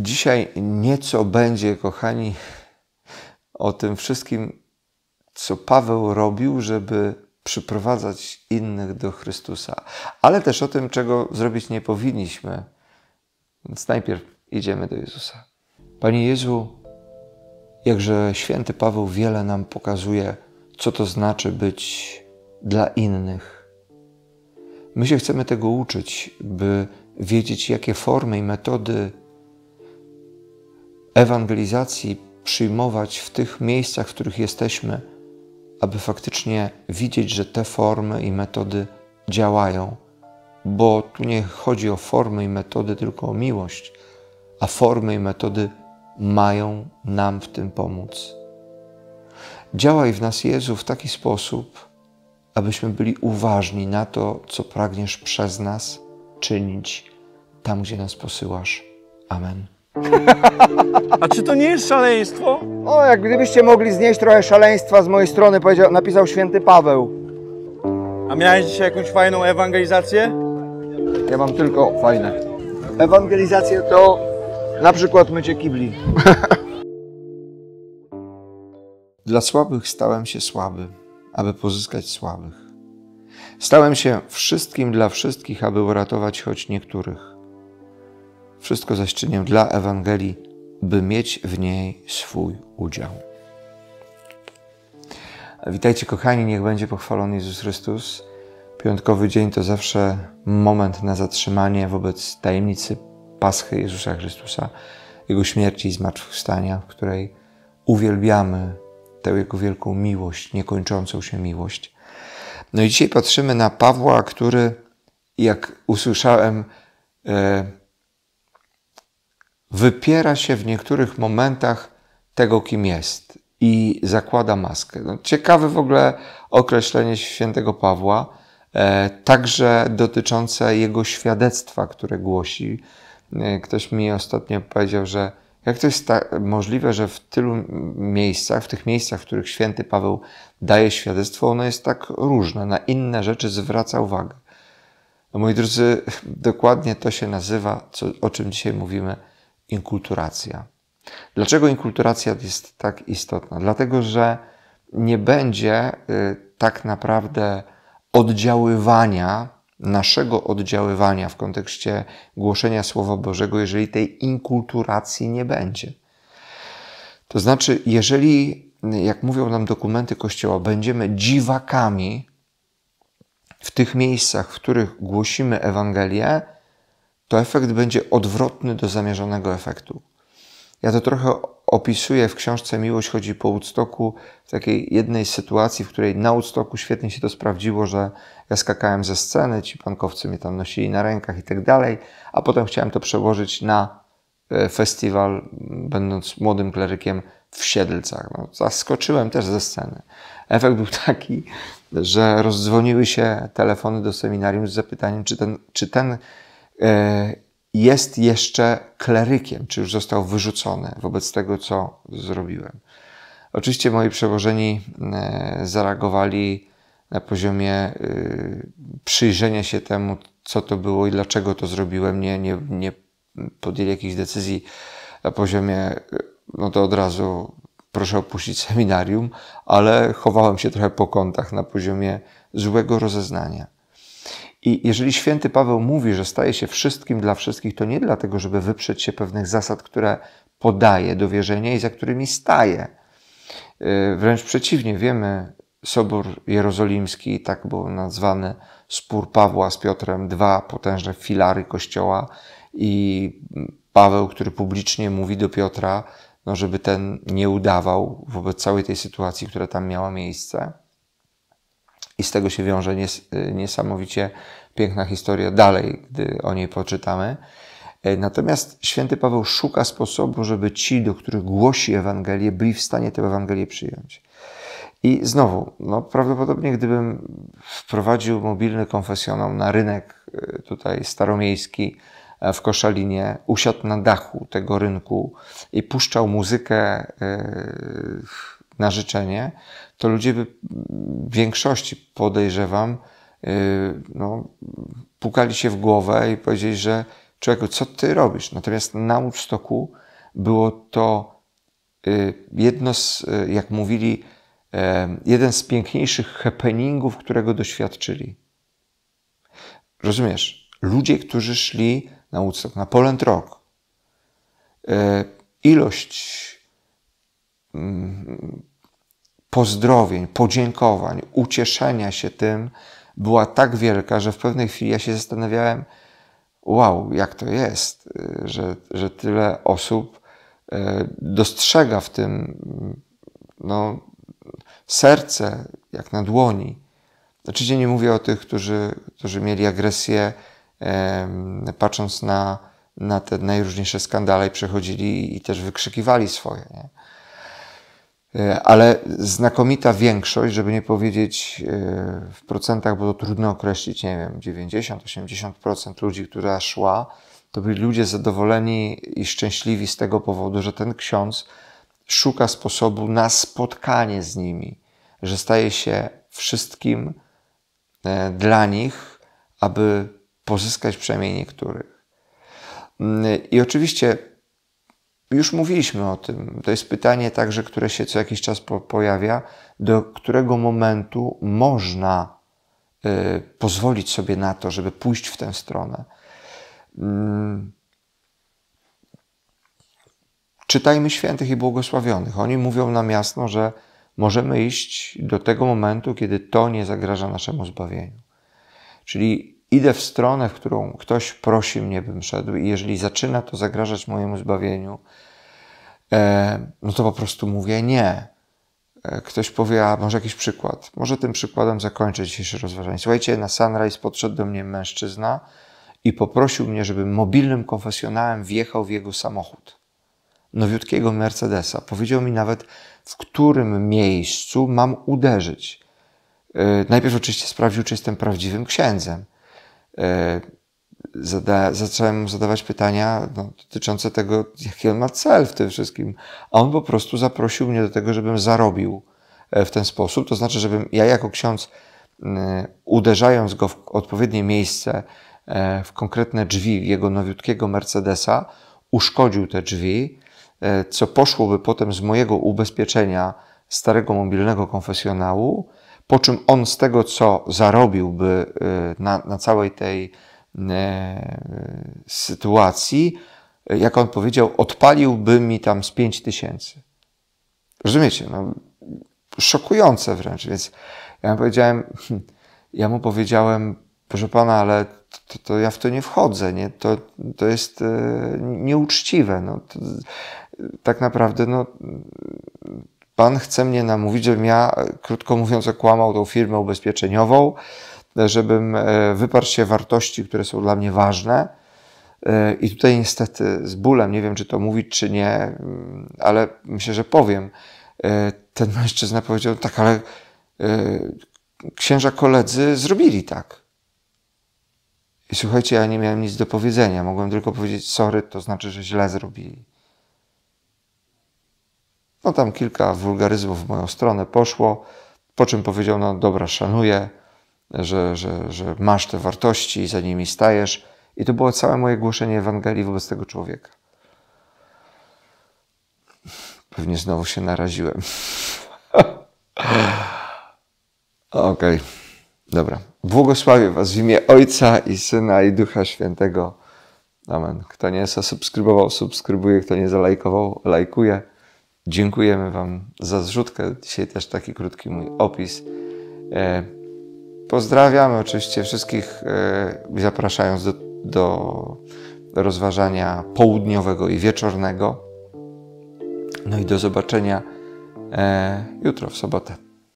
Dzisiaj nieco będzie, kochani, o tym wszystkim, co Paweł robił, żeby przyprowadzać innych do Chrystusa, ale też o tym, czego zrobić nie powinniśmy. Więc najpierw idziemy do Jezusa. Panie Jezu, jakże święty Paweł wiele nam pokazuje, co to znaczy być dla innych. My się chcemy tego uczyć, by wiedzieć, jakie formy i metody ewangelizacji przyjmować w tych miejscach, w których jesteśmy, aby faktycznie widzieć, że te formy i metody działają, bo tu nie chodzi o formy i metody, tylko o miłość, a formy i metody mają nam w tym pomóc. Działaj w nas, Jezu, w taki sposób, abyśmy byli uważni na to, co pragniesz przez nas czynić tam, gdzie nas posyłasz. Amen. A czy to nie jest szaleństwo? O, jak gdybyście mogli znieść trochę szaleństwa z mojej strony, powiedział, napisał święty Paweł. A miałeś dzisiaj jakąś fajną ewangelizację? Ja mam tylko fajne. Ewangelizację to na przykład mycie kibli. Dla słabych stałem się słaby, aby pozyskać słabych. Stałem się wszystkim dla wszystkich, aby uratować choć niektórych. Wszystko zaś czynię dla Ewangelii, by mieć w niej swój udział. Witajcie kochani, niech będzie pochwalony Jezus Chrystus. Piątkowy dzień to zawsze moment na zatrzymanie wobec tajemnicy Paschy Jezusa Chrystusa, Jego śmierci i zmartwychwstania, w której uwielbiamy tę Jego wielką miłość, niekończącą się miłość. No i dzisiaj patrzymy na Pawła, który, jak usłyszałem, e, wypiera się w niektórych momentach tego, kim jest i zakłada maskę. No, ciekawe w ogóle określenie świętego Pawła, e, także dotyczące jego świadectwa, które głosi. E, ktoś mi ostatnio powiedział, że jak to jest możliwe, że w tylu miejscach, w tych miejscach, w których święty Paweł daje świadectwo, ono jest tak różne, na inne rzeczy zwraca uwagę. No, moi drodzy, dokładnie to się nazywa, co, o czym dzisiaj mówimy, inkulturacja. Dlaczego inkulturacja jest tak istotna? Dlatego, że nie będzie y, tak naprawdę oddziaływania, naszego oddziaływania w kontekście głoszenia Słowa Bożego, jeżeli tej inkulturacji nie będzie. To znaczy, jeżeli, jak mówią nam dokumenty Kościoła, będziemy dziwakami w tych miejscach, w których głosimy Ewangelię, to efekt będzie odwrotny do zamierzonego efektu. Ja to trochę opisuję w książce Miłość chodzi po Woodstocku, w takiej jednej sytuacji, w której na Woodstocku świetnie się to sprawdziło, że ja skakałem ze sceny, ci pankowcy mnie tam nosili na rękach i tak dalej, a potem chciałem to przełożyć na e, festiwal, mm, będąc młodym klerykiem w Siedlcach. No, zaskoczyłem też ze sceny. Efekt był taki, że rozdzwoniły się telefony do seminarium z zapytaniem, czy ten, czy ten E, jest jeszcze klerykiem, czy już został wyrzucony wobec tego, co zrobiłem. Oczywiście moi przełożeni e, zareagowali na poziomie e, przyjrzenia się temu, co to było i dlaczego to zrobiłem. Nie, nie, nie podjęli jakichś decyzji na poziomie, no to od razu proszę opuścić seminarium, ale chowałem się trochę po kątach na poziomie złego rozeznania. I jeżeli święty Paweł mówi, że staje się wszystkim dla wszystkich, to nie dlatego, żeby wyprzeć się pewnych zasad, które podaje do wierzenia i za którymi staje. Y, wręcz przeciwnie, wiemy, Sobór Jerozolimski, tak był nazwany spór Pawła z Piotrem, dwa potężne filary Kościoła i Paweł, który publicznie mówi do Piotra, no żeby ten nie udawał wobec całej tej sytuacji, która tam miała miejsce. I z tego się wiąże nies niesamowicie piękna historia dalej, gdy o niej poczytamy. E, natomiast święty Paweł szuka sposobu, żeby ci, do których głosi Ewangelię, byli w stanie tę Ewangelię przyjąć. I znowu, no prawdopodobnie gdybym wprowadził mobilny konfesjonal na rynek e, tutaj staromiejski e, w Koszalinie, usiadł na dachu tego rynku i puszczał muzykę. Yy, na życzenie, to ludzie by w większości, podejrzewam, y, no, pukali się w głowę i powiedzieli, że człowieku, co ty robisz? Natomiast na Woodstocku było to y, jedno z, y, jak mówili, e, jeden z piękniejszych happeningów, którego doświadczyli. Rozumiesz? Ludzie, którzy szli na Woodstock, na Poland Rock, e, ilość pozdrowień, podziękowań, ucieszenia się tym była tak wielka, że w pewnej chwili ja się zastanawiałem, wow, jak to jest, y, że, że tyle osób y, dostrzega w tym no, serce jak na dłoni. Oczywiście nie mówię o tych, którzy, którzy mieli agresję, patrząc na, na te najróżniejsze skandale i przechodzili i też wykrzykiwali swoje. Nie? E, ale znakomita większość, żeby nie powiedzieć e, w procentach, bo to trudno określić, nie wiem, 90-80% ludzi, która szła, to byli ludzie zadowoleni i szczęśliwi z tego powodu, że ten ksiądz szuka sposobu na spotkanie z nimi, że staje się wszystkim e, dla nich, aby pozyskać przynajmniej niektórych. Mm, I oczywiście już mówiliśmy o tym. To jest pytanie także, które się co jakiś czas po pojawia, do którego momentu można y, pozwolić sobie na to, żeby pójść w tę stronę. Mm. Czytajmy świętych i błogosławionych. Oni mówią nam jasno, że możemy iść do tego momentu, kiedy to nie zagraża naszemu zbawieniu. Czyli idę w stronę, w którą ktoś prosi mnie, bym szedł, i jeżeli zaczyna to zagrażać mojemu zbawieniu, e, no to po prostu mówię nie. E, ktoś powie, a może jakiś przykład. Może tym przykładem zakończę dzisiejsze rozważanie. Słuchajcie, na Sunrise podszedł do mnie mężczyzna i poprosił mnie, żebym mobilnym konfesjonałem wjechał w jego samochód. Nowiutkiego Mercedesa. Powiedział mi nawet, w którym miejscu mam uderzyć. E, najpierw oczywiście sprawdził, czy jestem prawdziwym księdzem. E, zada, zacząłem mu zadawać pytania no, dotyczące tego, jaki on ma cel w tym wszystkim. A on po prostu zaprosił mnie do tego, żebym zarobił e, w ten sposób. To znaczy, żebym ja jako ksiądz, uderzając go w odpowiednie miejsce, e, w konkretne drzwi jego nowiutkiego Mercedesa, uszkodził te drzwi, co poszłoby potem z mojego ubezpieczenia starego mobilnego konfesjonału po czym on z tego, co zarobiłby y, na, na całej tej y, sytuacji, jak on powiedział, odpaliłby mi tam z 5 tysięcy. Rozumiecie? No, szokujące wręcz. Więc ja mu powiedziałem, hm, ja mu powiedziałem, proszę pana, ale to, to ja w to nie wchodzę, nie? To, to jest y, nieuczciwe. No, to, tak naprawdę, no, Pan chce mnie namówić, żebym ja, e, krótko mówiąc, okłamał tą firmę ubezpieczeniową, e, żebym e, wyparł się wartości, które są dla mnie ważne. I tutaj niestety z bólem, nie wiem czy to mówić, czy nie, mm, ale myślę, że powiem. Ten mężczyzna powiedział: Tak, ale księża koledzy zrobili tak. I słuchajcie, ja nie miałem nic do powiedzenia. Mogłem tylko powiedzieć: Sorry, to znaczy, że źle zrobili. No tam kilka wulgaryzmów w moją stronę poszło, po czym powiedział, no dobra, szanuję, że, że, że masz te wartości i za nimi stajesz. I to było całe moje głoszenie Ewangelii wobec tego człowieka. Pewnie znowu się naraziłem. Okej, okay. dobra. Błogosławię Was w imię Ojca i Syna i Ducha Świętego. Amen. Kto nie zasubskrybował, subskrybuje. Kto nie zalajkował, lajkuje. Dziękujemy Wam za zrzutkę. Dzisiaj też taki krótki mój opis. E, pozdrawiamy oczywiście wszystkich, e, zapraszając do, do rozważania południowego i wieczornego. No i do zobaczenia e, jutro w sobotę.